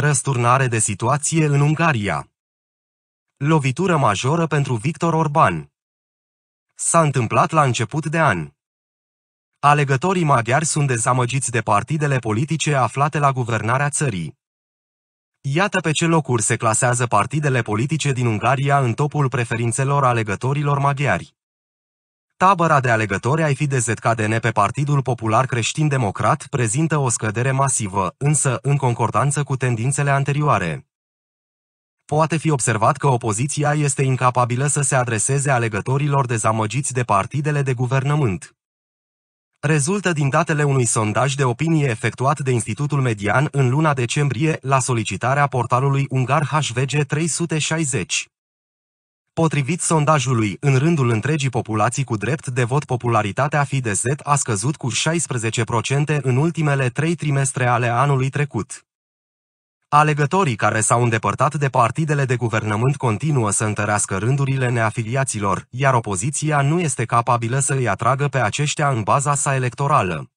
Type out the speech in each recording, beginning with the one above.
Răsturnare de situație în Ungaria. Lovitură majoră pentru Victor Orban. S-a întâmplat la început de an. Alegătorii maghiari sunt dezamăgiți de partidele politice aflate la guvernarea țării. Iată pe ce locuri se clasează partidele politice din Ungaria în topul preferințelor alegătorilor maghiari. Tabăra de alegători ai fi de ZKDN pe Partidul Popular Creștin-Democrat prezintă o scădere masivă, însă în concordanță cu tendințele anterioare. Poate fi observat că opoziția este incapabilă să se adreseze alegătorilor dezamăgiți de partidele de guvernământ. Rezultă din datele unui sondaj de opinie efectuat de Institutul Median în luna decembrie la solicitarea portalului ungar HVG 360. Potrivit sondajului, în rândul întregii populații cu drept de vot popularitatea Fidesz a scăzut cu 16% în ultimele trei trimestre ale anului trecut. Alegătorii care s-au îndepărtat de partidele de guvernământ continuă să întărească rândurile neafiliaților, iar opoziția nu este capabilă să îi atragă pe aceștia în baza sa electorală.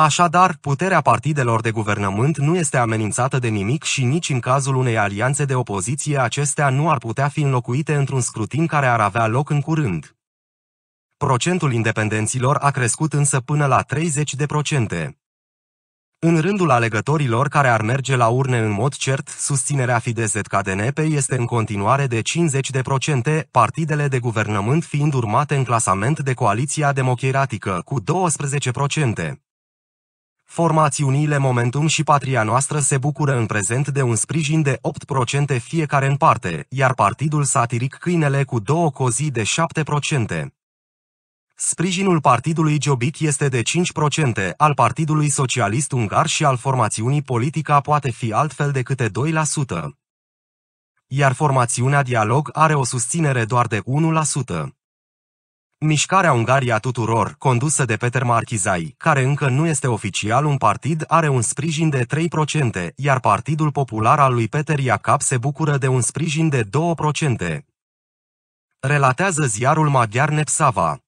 Așadar, puterea partidelor de guvernământ nu este amenințată de nimic și nici în cazul unei alianțe de opoziție acestea nu ar putea fi înlocuite într-un scrutin care ar avea loc în curând. Procentul independenților a crescut însă până la 30 de procente. În rândul alegătorilor care ar merge la urne în mod cert, susținerea Fidesz-KDNP este în continuare de 50%, de procente, partidele de guvernământ fiind urmate în clasament de coaliția democratică cu 12%. procente. Formațiunile Momentum și Patria Noastră se bucură în prezent de un sprijin de 8% fiecare în parte, iar partidul satiric Câinele cu două cozii de 7%. Sprijinul partidului Jobbik este de 5%, al Partidului Socialist Ungar și al formațiunii Politica poate fi altfel de câte 2%. Iar formațiunea Dialog are o susținere doar de 1%. Mișcarea Ungaria tuturor, condusă de Peter Marchizai, care încă nu este oficial un partid, are un sprijin de 3%, iar Partidul Popular al lui Peter Iacap se bucură de un sprijin de 2%. Relatează ziarul maghiar Nepsava.